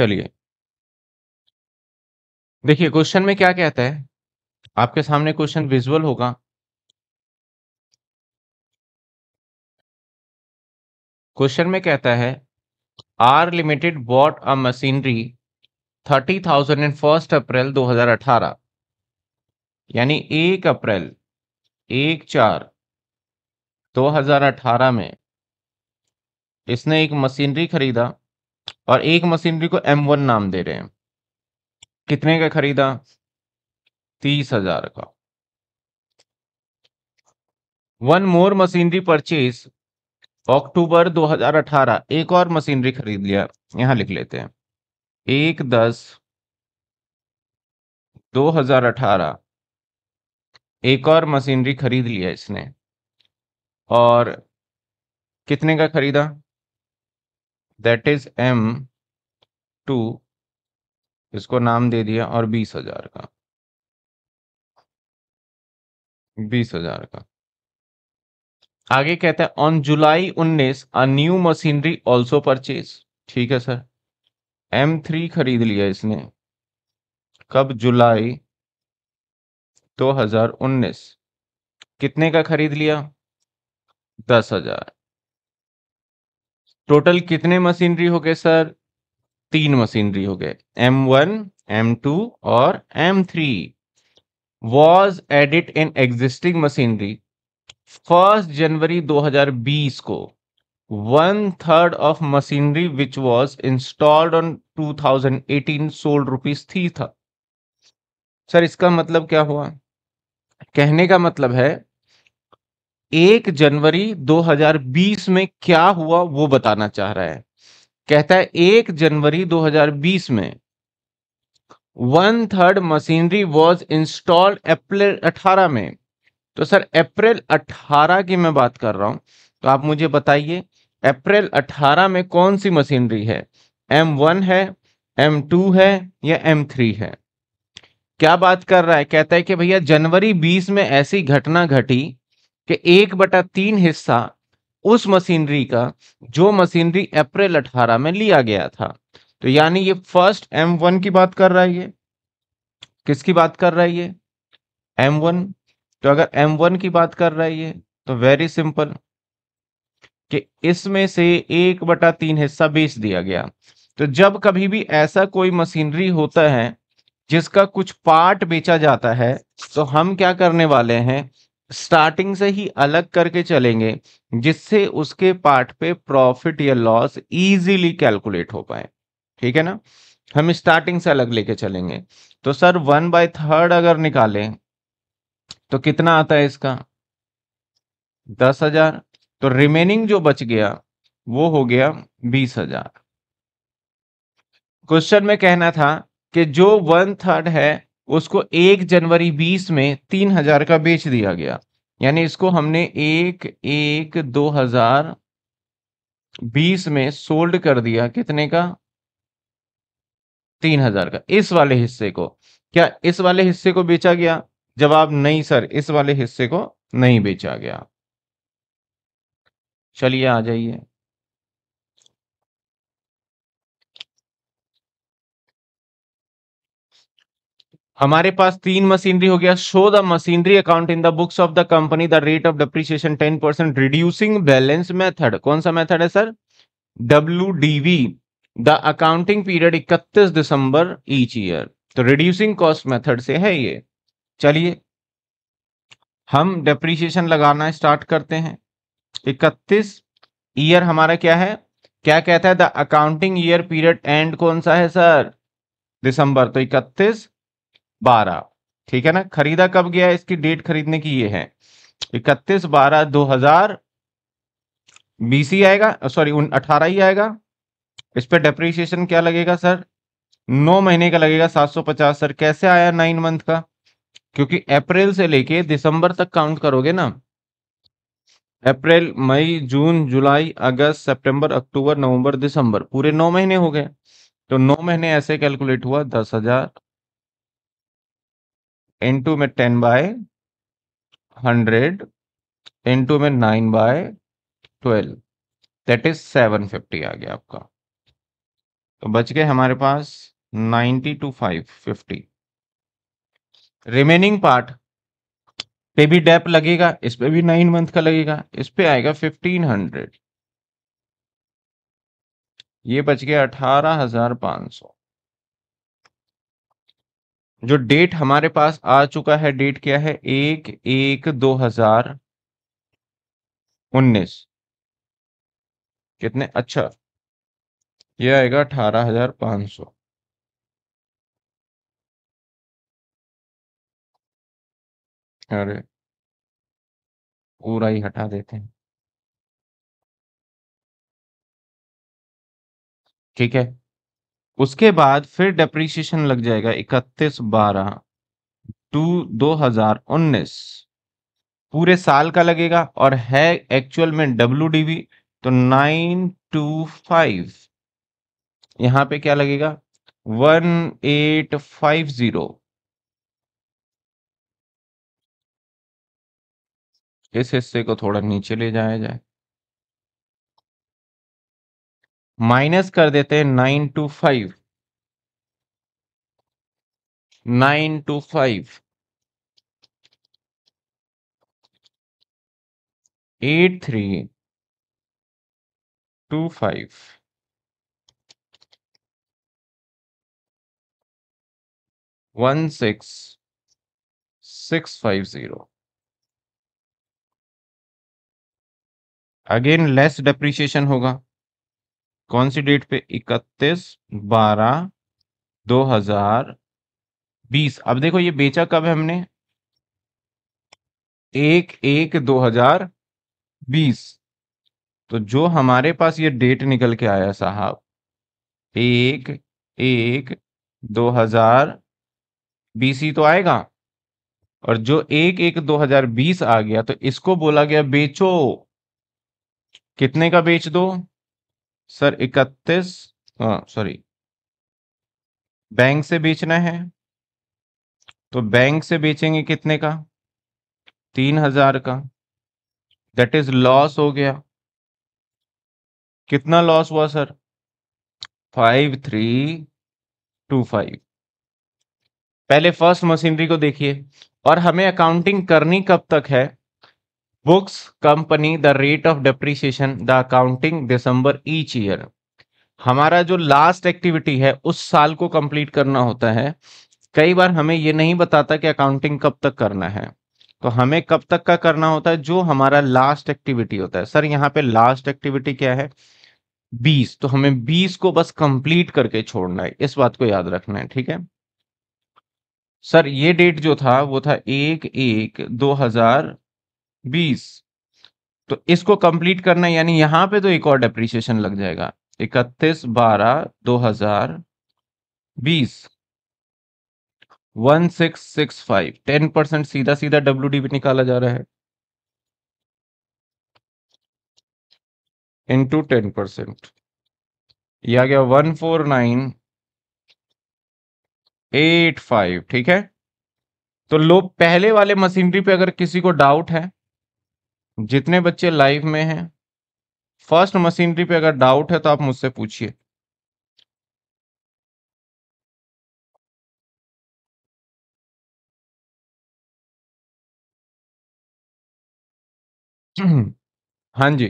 चलिए देखिए क्वेश्चन में क्या कहता है आपके सामने क्वेश्चन विजुअल होगा क्वेश्चन में कहता है R limited bought a machinery thirty thousand and first April दो हजार अठारह यानी एक अप्रैल एक चार दो हजार अठारह में इसने एक मशीनरी खरीदा और एक मशीनरी को एम वन नाम दे रहे हैं कितने का खरीदा तीस हजार का one more machinery purchase October 2018 एक और मशीनरी खरीद लिया यहां लिख लेते हैं एक दस 2018 एक और मशीनरी खरीद लिया इसने और कितने का खरीदा दैट इज एम टू इसको नाम दे दिया और बीस हजार का बीस हजार का आगे कहते हैं ऑन जुलाई उन्नीस a new machinery also purchase ठीक है सर एम थ्री खरीद लिया इसने कब जुलाई 2019 कितने का खरीद लिया दस हजार टोटल कितने मशीनरी हो गए सर तीन मशीनरी हो गए एम वन एम टू और M three was edit in existing machinery first January 2020 को one third of machinery which was installed on 2018 sold rupees थी था सर इसका मतलब क्या हुआ कहने का मतलब है एक जनवरी 2020 में क्या हुआ वो बताना चाह रहा है कहता है एक जनवरी 2020 में one third machinery was installed April 18 में तो सर अप्रैल 18 की मैं बात कर रहा हूं तो आप मुझे बताइए अप्रैल 18 में कौन सी मशीनरी है M1 है M2 है या M3 है क्या बात कर रहा है कहता है कि भैया जनवरी 20 में ऐसी घटना घटी कि एक बटा तीन हिस्सा उस मशीनरी का जो मशीनरी अप्रैल अठारह में लिया गया था तो यानी ये फर्स्ट एम वन की बात कर रहा है ये किसकी बात कर रहा है ये एम वन तो अगर एम वन की बात कर रहा है ये तो वेरी सिंपल कि इसमें से एक बटा तीन हिस्सा बेच दिया गया तो जब कभी भी ऐसा कोई मशीनरी होता है जिसका कुछ पार्ट बेचा जाता है तो हम क्या करने वाले हैं स्टार्टिंग से ही अलग करके चलेंगे जिससे उसके पार्ट पे प्रॉफिट या लॉस इजीली कैलकुलेट हो पाए ठीक है ना हम स्टार्टिंग से अलग लेके चलेंगे तो सर वन बाय थर्ड अगर निकालें तो कितना आता है इसका दस हजार तो रिमेनिंग जो बच गया वो हो गया बीस हजार क्वेश्चन में कहना था कि जो वन थर्ड है उसको एक जनवरी बीस में तीन हजार का बेच दिया गया यानी इसको हमने एक एक दो हजार बीस में सोल्ड कर दिया कितने का तीन हजार का इस वाले हिस्से को क्या इस वाले हिस्से को बेचा गया जवाब नहीं सर इस वाले हिस्से को नहीं बेचा गया चलिए आ जाइए हमारे पास तीन मशीनरी हो गया show the machinery account in the books of the company the rate of depreciation ten percent reducing balance method कौन सा मेथड है sir W the accounting period इकतीस दिसंबर ईच ईयर तो रिड्यूसिंग कॉस्ट मेथड से है ये चलिए हम डेप्रीशिएशन लगाना स्टार्ट करते हैं इकतीस ईयर हमारा क्या है क्या कहता है the accounting year period end कौन सा है सर दिसंबर तो इकतीस बारह ठीक है ना खरीदा कब गया इसकी डेट खरीदने की ये है इकतीस बारह दो हजार बीस ही आएगा सॉरी अठारह ही आएगा इस पर डेप्रिसिएशन क्या लगेगा सर नौ महीने का लगेगा सात सौ पचास सर कैसे आया नाइन मंथ का क्योंकि अप्रैल से लेके दिसंबर तक काउंट करोगे ना अप्रैल मई जून जुलाई अगस्त सितंबर अक्टूबर नवंबर दिसंबर पूरे नौ महीने हो गए तो नौ महीने ऐसे कैलकुलेट हुआ दस हजार इनटू में टेन बाय हंड्रेड इनटू में nine by twelve that is seven fifty आ गया आपका तो बच गए हमारे पास ninety two five fifty remaining part पे भी डेप लगेगा इस पे भी नाइन मंथ का लगेगा इस पे आएगा फिफ्टीन हंड्रेड ये बच गया अठारह हजार पांच सौ जो डेट हमारे पास आ चुका है डेट क्या है एक एक दो हजार उन्नीस कितने अच्छा ये आएगा अठारह हजार पांच सौ अरे पूरा ही हटा देते हैं ठीक है उसके बाद फिर डेप्रीशिएशन लग जाएगा इकतीस बारह टू दो हजार उन्नीस पूरे साल का लगेगा और है एक्चुअल में डब्ल्यू डीवी तो नाइन टू फाइव यहां पे क्या लगेगा वन एट फाइव जीरो इस हिस्से को थोड़ा नीचे ले जाया जाए माइनस कर देते हैं nine two five nine two five eight three two five one six six five zero again less depreciation होगा कौन सी डेट पे इकतीस बारह दो हजार बीस अब देखो ये बेचा कब है हमने एक एक दो हजार बीस तो जो हमारे पास ये डेट निकल के आया साहब एक एक दो हजार बीस ही तो आएगा और जो एक एक दो हजार बीस आ गया तो इसको बोला गया बेचो कितने का बेच दो सर इकतीस सॉरी बैंक से बेचना है तो बैंक से बेचेंगे कितने का तीन हजार का दैट इज लॉस हो गया कितना लॉस हुआ sir five three two five पहले फर्स्ट मशीनरी को देखिए और हमें अकाउंटिंग करनी कब तक है books company the rate of depreciation the accounting december each year हमारा जो लास्ट एक्टिविटी है उस साल को कंप्लीट करना होता है कई बार हमें ये नहीं बताता कि अकाउंटिंग कब तक करना है तो हमें कब तक का करना होता है जो हमारा लास्ट एक्टिविटी होता है सर यहाँ पे लास्ट एक्टिविटी क्या है 20 तो हमें 20 को बस कंप्लीट करके छोड़ना है इस बात को याद रखना है ठीक है सर ये डेट जो था वो था एक एक दो हजार बीस तो इसको कंप्लीट करना यानी यहां पे तो एक और डेप्रिसिएशन लग जाएगा इकतीस बारह दो हजार बीस one six six five ten percent सीधा सीधा डब्ल्यू डी निकाला जा रहा है इंटू टेन परसेंट या गया one four nine eight five ठीक है तो लो पहले वाले मशीनरी पे अगर किसी को डाउट है जितने बच्चे लाइव में हैं फर्स्ट मशीनरी पे अगर डाउट है तो आप मुझसे पूछिए हाँ जी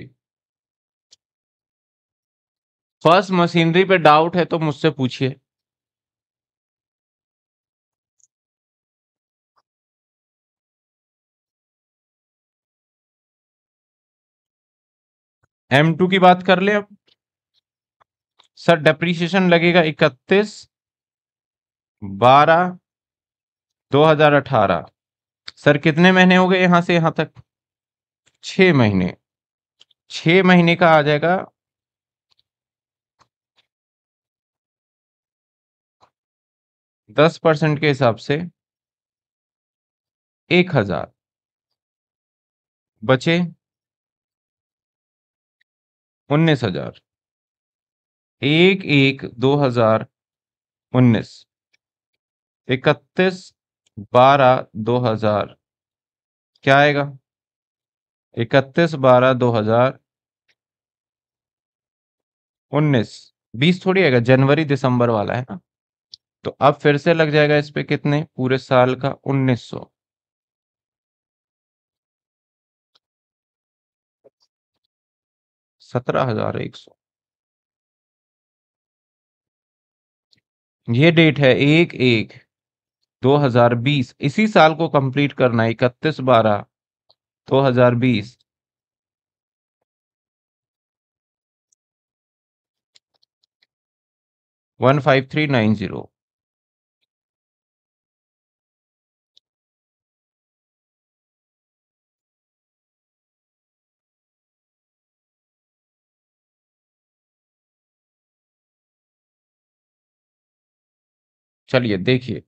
फर्स्ट मशीनरी पे डाउट है तो मुझसे पूछिए एम टू की बात कर ले अब सर डेप्रीशिएशन लगेगा इकतीस बारह दो हजार अठारह सर कितने महीने हो गए यहां से यहां तक छ महीने छ महीने का आ जाएगा दस परसेंट के हिसाब से एक हजार बचे उन्नीस हजार एक एक दो हजार उन्नीस इकतीस बारह दो हजार क्या आएगा इकतीस बारह दो हजार उन्नीस बीस थोड़ी आएगा जनवरी दिसंबर वाला है ना तो अब फिर से लग जाएगा इस पे कितने पूरे साल का उन्नीस सौ सत्रह हजार एक सौ ये डेट है एक एक 2020 इसी साल को कंप्लीट करना है इकतीस बारह 2020 15390 चलिए देखिए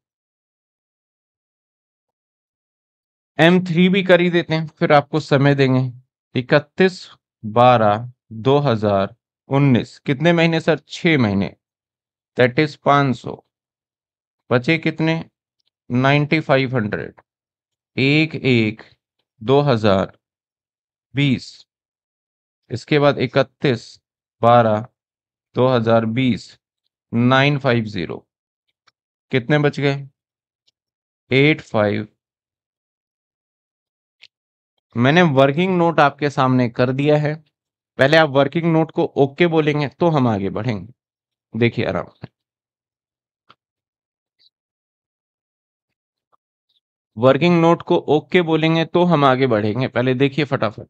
एम थ्री भी कर ही देते हैं फिर आपको समय देंगे इकतीस बारह दो हजार उन्नीस कितने महीने सर छह महीने दैट इज पांच सौ बचे कितने नाइन्टी फाइव हंड्रेड एक एक दो हजार बीस इसके बाद इकतीस बारह दो हजार बीस नाइन फाइव ज़ीरो कितने बच गए एट फाइव मैंने वर्किंग नोट आपके सामने कर दिया है पहले आप वर्किंग नोट को ओके बोलेंगे तो हम आगे बढ़ेंगे देखिए आराम से वर्किंग नोट को ओके बोलेंगे तो हम आगे बढ़ेंगे पहले देखिए फटाफट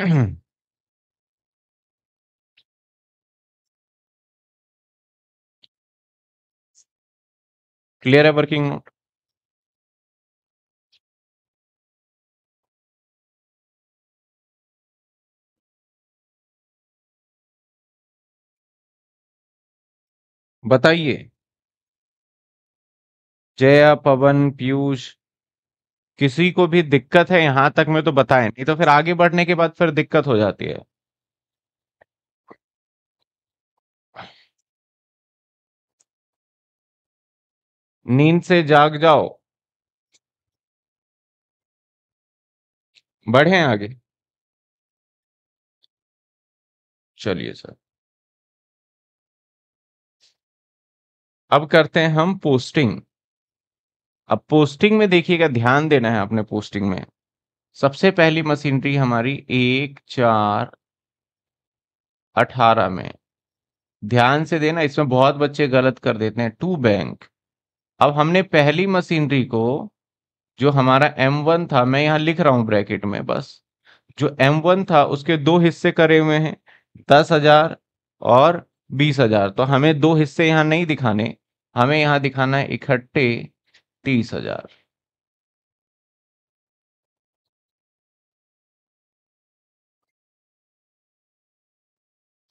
क्लियर है वर्किंग नोट बताइए जया पवन पीयूष किसी को भी दिक्कत है यहां तक में तो बताएं नहीं तो फिर आगे बढ़ने के बाद फिर दिक्कत हो जाती है नींद से जाग जाओ बढ़े आगे चलिए सर अब करते हैं हम पोस्टिंग अब पोस्टिंग में देखिएगा ध्यान देना है आपने पोस्टिंग में सबसे पहली मशीनरी हमारी एक चार अठारह में ध्यान से देना इसमें बहुत बच्चे गलत कर देते हैं टू बैंक अब हमने पहली मशीनरी को जो हमारा M1 था मैं यहाँ लिख रहा हूँ ब्रैकेट में बस जो M1 था उसके दो हिस्से करे हुए हैं दस हजार और बीस हजार तो हमें दो हिस्से यहाँ नहीं दिखाने हमें यहाँ दिखाना है इकट्ठे तीस हजार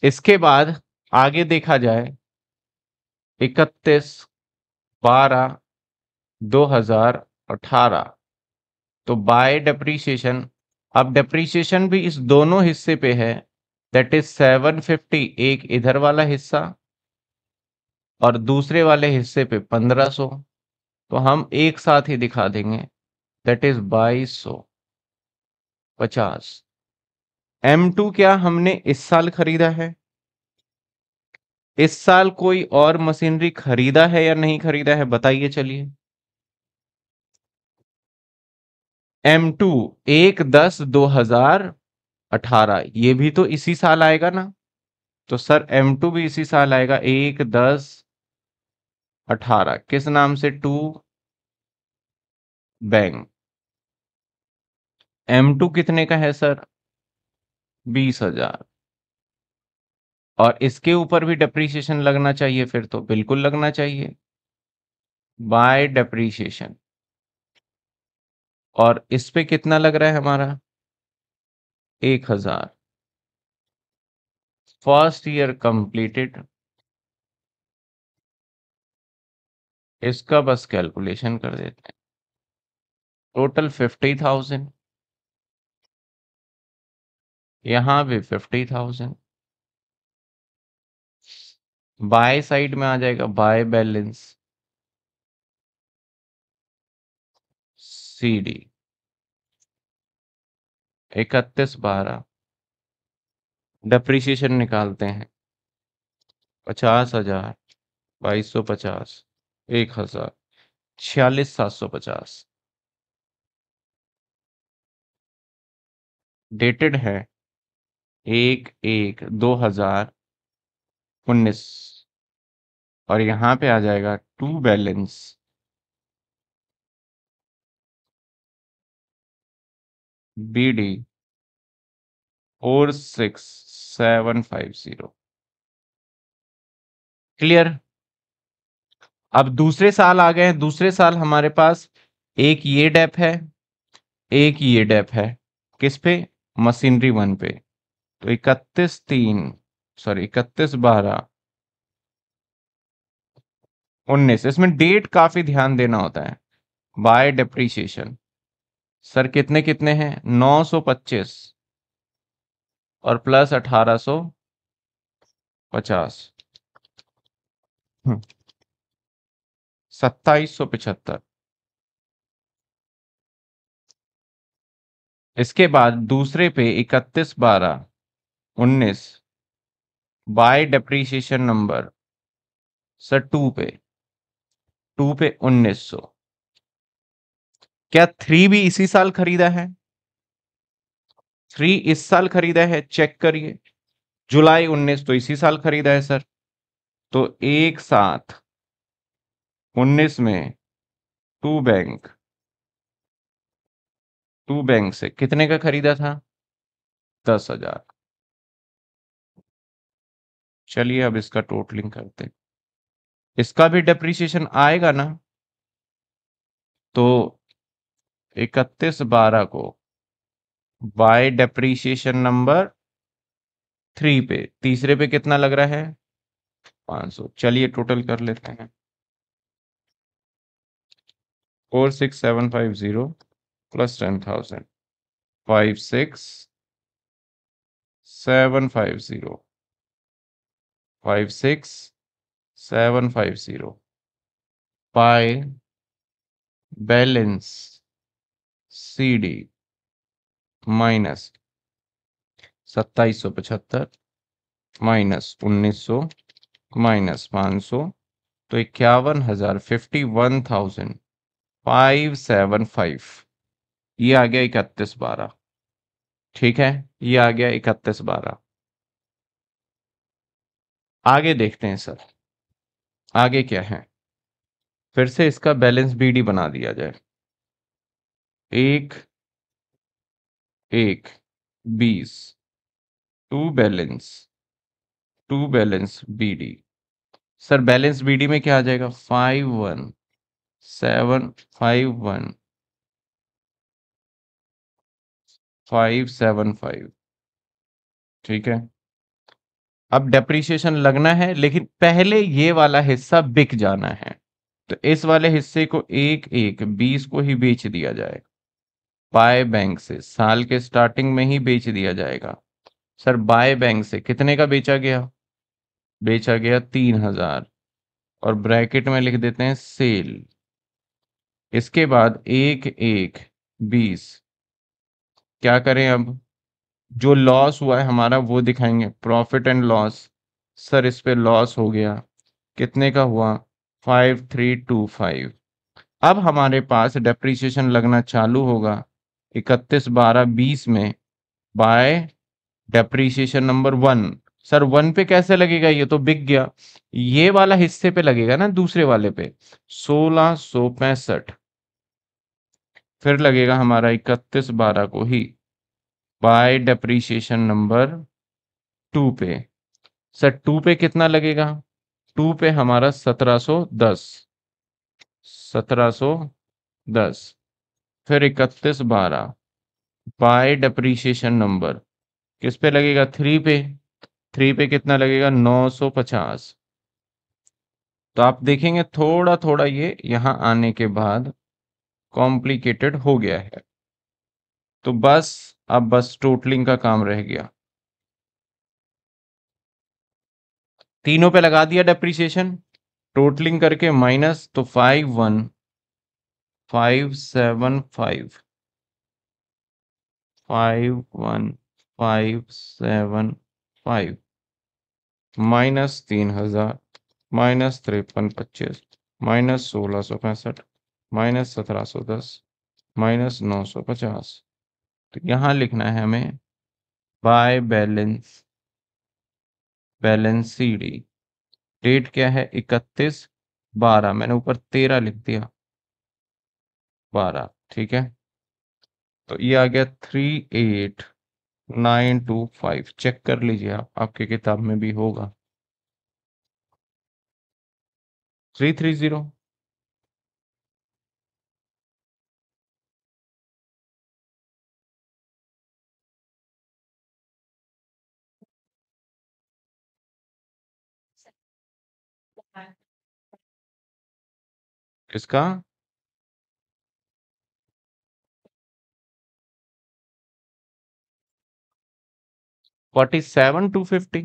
इसके बाद आगे देखा जाए इकतीस बारह दो हजार अठारह तो बाय डेप्रीशिएशन अब डेप्रीसिएशन भी इस दोनों हिस्से पे है दैट इज सेवन फिफ्टी एक इधर वाला हिस्सा और दूसरे वाले हिस्से पे पंद्रह सो तो हम एक साथ ही दिखा देंगे दैट इज बाईस सौ पचास एम टू क्या हमने इस साल खरीदा है इस साल कोई और मशीनरी खरीदा है या नहीं खरीदा है बताइए चलिए एम टू एक दस दो हजार अठारह ये भी तो इसी साल आएगा ना तो सर एम टू भी इसी साल आएगा एक दस अठारह किस नाम से टू बैंक एम टू कितने का है सर बीस हजार और इसके ऊपर भी डेप्रीशिएशन लगना चाहिए फिर तो बिल्कुल लगना चाहिए बाय डेप्रीशिएशन और इस पे कितना लग रहा है हमारा एक हजार फर्स्ट ईयर कंप्लीटेड इसका बस कैलकुलेशन कर देते हैं टोटल फिफ्टी थाउजेंड यहां भी फिफ्टी थाउजेंड बाय साइड में आ जाएगा बाय बैलेंस सी डी इकतीस बारह डेप्रीशिएशन निकालते हैं पचास हजार बाईस सौ पचास एक हजार छियालीस सात सौ पचास डेटेड है एक एक दो हजार उन्नीस और यहां पे आ जाएगा to balance B D four six seven five zero clear अब दूसरे साल आ गए हैं दूसरे साल हमारे पास एक ये डेप है एक ये डेप है किस पे मशीनरी वन पे तो इकतीस तीन सॉरी इकतीस बारह उन्नीस इसमें डेट काफी ध्यान देना होता है बाय डेप्रीशिएशन सर कितने कितने हैं नौ पच्चीस और प्लस अठारह 1850 पचास हम्म। सत्ताईस इसके बाद दूसरे पे इकतीस बारह उन्नीस by depreciation number sir two पे टू पे उन्नीस सौ क्या थ्री भी इसी साल खरीदा है थ्री इस साल खरीदा है चेक करिए जुलाई उन्नीस तो इसी साल खरीदा है सर तो एक साथ उन्नीस में टू बैंक टू बैंक से कितने का खरीदा था दस हजार चलिए अब इसका टोटलिंग करते हैं इसका भी डेप्रिसिएशन आएगा ना तो इकतीस बारह को बाय डेप्रिसिएशन नंबर थ्री पे तीसरे पे कितना लग रहा है पांच सौ चलिए टोटल कर लेते हैं four six seven five zero plus ten thousand five six seven five zero five six seven five zero by balance C D minus सत्ताईस सौ पचहत्तर माइनस उन्नीस सौ माइनस पाँच सौ तो इक्यावन हज़ार fifty one thousand five seven five ये आ गया इकतीस बारह ठीक है ये आ गया इकतीस बारह आगे देखते हैं सर आगे क्या है फिर से इसका बैलेंस बीडी बना दिया जाए एक एक बीस to balance to balance BD sir balance BD में क्या आ जाएगा five one seven five one five seven five ठीक है अब डेप्रीशिएशन लगना है लेकिन पहले ये वाला हिस्सा बिक जाना है तो इस वाले हिस्से को एक एक बीस को ही बेच दिया जाएगा बाय बैंक से साल के स्टार्टिंग में ही बेच दिया जाएगा सर बाय बैंक से कितने का बेचा गया बेचा गया तीन हजार और ब्रैकेट में लिख देते हैं सेल इसके बाद एक एक बीस क्या करें अब जो लॉस हुआ है हमारा वो दिखाएंगे प्रॉफिट एंड लॉस सर इस पे लॉस हो गया कितने का हुआ फाइव थ्री टू फाइव अब हमारे पास डेप्रीशिएशन लगना चालू होगा इकतीस बारह बीस में by depreciation number one sir one पे कैसे लगेगा ये तो बिक गया ये वाला हिस्से पे लगेगा ना दूसरे वाले पे सोलह सो पैंसठ फिर लगेगा हमारा इकतीस बारह को ही बाय डेप्रीशिएशन नंबर टू पे सर टू पे कितना लगेगा टू पे हमारा सत्रह सो दस सत्रह सो दस फिर इकतीस बारह बाय डेप्रीशिएशन नंबर किस पे लगेगा थ्री पे थ्री पे कितना लगेगा नौ सौ पचास तो आप देखेंगे थोड़ा थोड़ा ये यहाँ आने के बाद कॉम्प्लिकेटेड हो गया है तो बस अब बस टोटलिंग का काम रह गया तीनों पे लगा दिया डेप्रिसिएशन टोटलिंग करके माइनस तो five one five seven five five one five seven five minus तीन हजार माइनस तिरपन पच्चीस माइनस सोलह सौ पैंसठ माइनस सत्रह सौ दस माइनस नौ सौ पचास तो यहाँ लिखना है हमें by balance balance C D date क्या है इकतीस बारह मैंने ऊपर तेरह लिख दिया बारह ठीक है तो ये आ गया three eight nine two five check कर लीजिए आप आपके किताब में भी होगा थ्री थ्री जीरो किसका फोर्टी सेवन टू फिफ्टी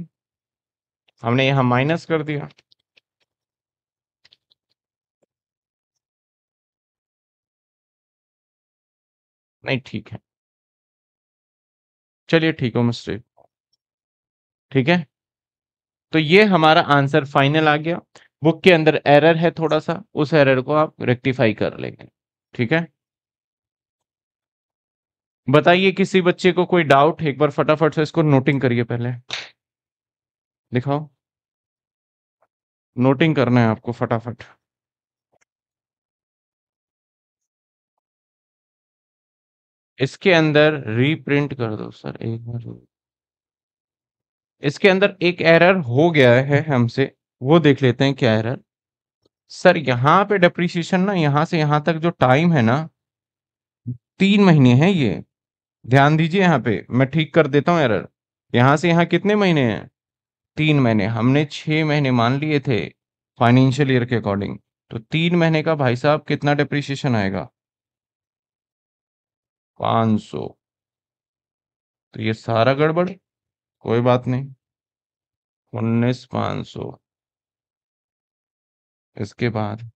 हमने यहां माइनस कर दिया नहीं ठीक है चलिए ठीक हो मिस्टेक ठीक है तो ये हमारा आंसर फाइनल आ गया बुक के अंदर एरर है थोड़ा सा उस एरर को आप रेक्टिफाई कर लेंगे ठीक है बताइए किसी बच्चे को कोई डाउट एक बार फटाफट से इसको नोटिंग करिए पहले दिखाओ नोटिंग करना है आपको फटाफट इसके अंदर रीप्रिंट कर दो सर एक बार इसके अंदर एक एरर हो गया है हमसे वो देख लेते हैं क्या एरर सर यहाँ पे डेप्रिसिएशन ना यहाँ से यहाँ तक जो टाइम है ना तीन महीने है ये ध्यान दीजिए यहाँ पे मैं ठीक कर देता हूँ एरर यहाँ से यहाँ कितने महीने हैं तीन महीने हमने छः महीने मान लिए थे फाइनेंशियल ईयर के अकॉर्डिंग तो तीन महीने का भाई साहब कितना डिप्रिसिएशन आएगा पाँच सौ तो ये सारा गड़बड़ कोई बात नहीं उन्नीस पाँच सौ इसके बाद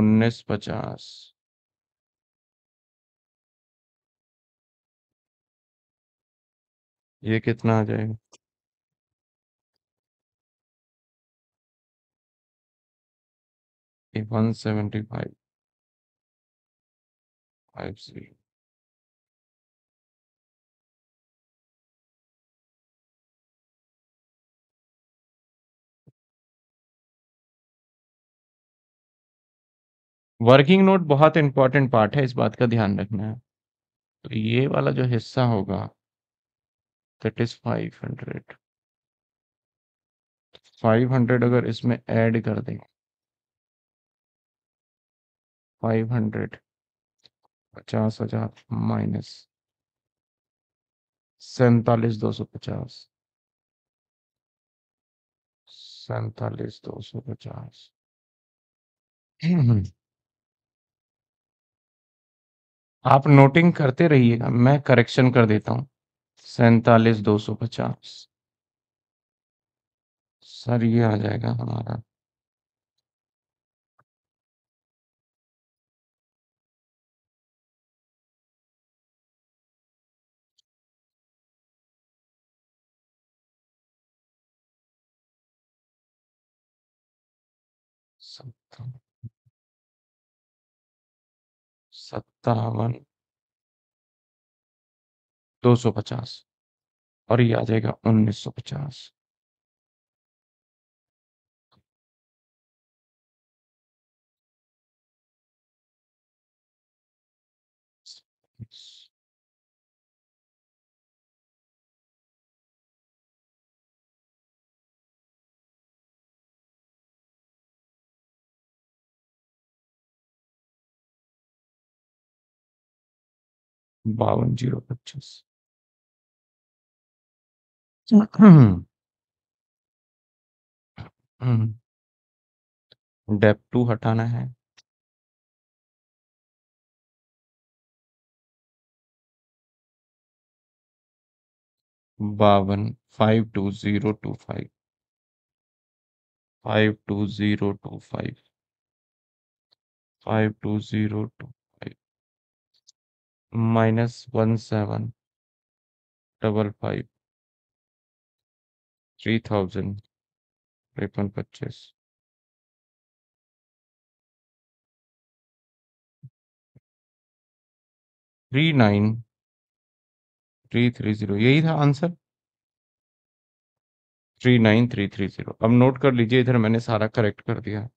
उन्नीस पचास ये कितना आ जाएगा one seventy five five zero working note बहुत इंपॉर्टेंट पार्ट है इस बात का ध्यान रखना है तो ये वाला जो हिस्सा होगा दट इज फाइव हंड्रेड अगर इसमें ऐड कर दें फाइव हंड्रेड पचास हजार माइनस सैतालीस दो सौ पचास सैतालीस दो सौ पचास हम्म। आप नोटिंग करते रहिएगा मैं करेक्शन कर देता हूं सैतालीस दो सौ पचास सर ये आ जाएगा हमारा सत्तर सत्तावन दो सौ पचास और ये आ जाएगा उन्नीस सौ पचास बावन जीरो पच्चीस डेप टू हटाना है बावन five two zero two five five two zero two five five two zero two minus one seven double five three thousand त्रेपन पच्चीस three nine three three zero यही था answer three nine three three zero अब note कर लीजिए इधर मैंने सारा करेक्ट कर दिया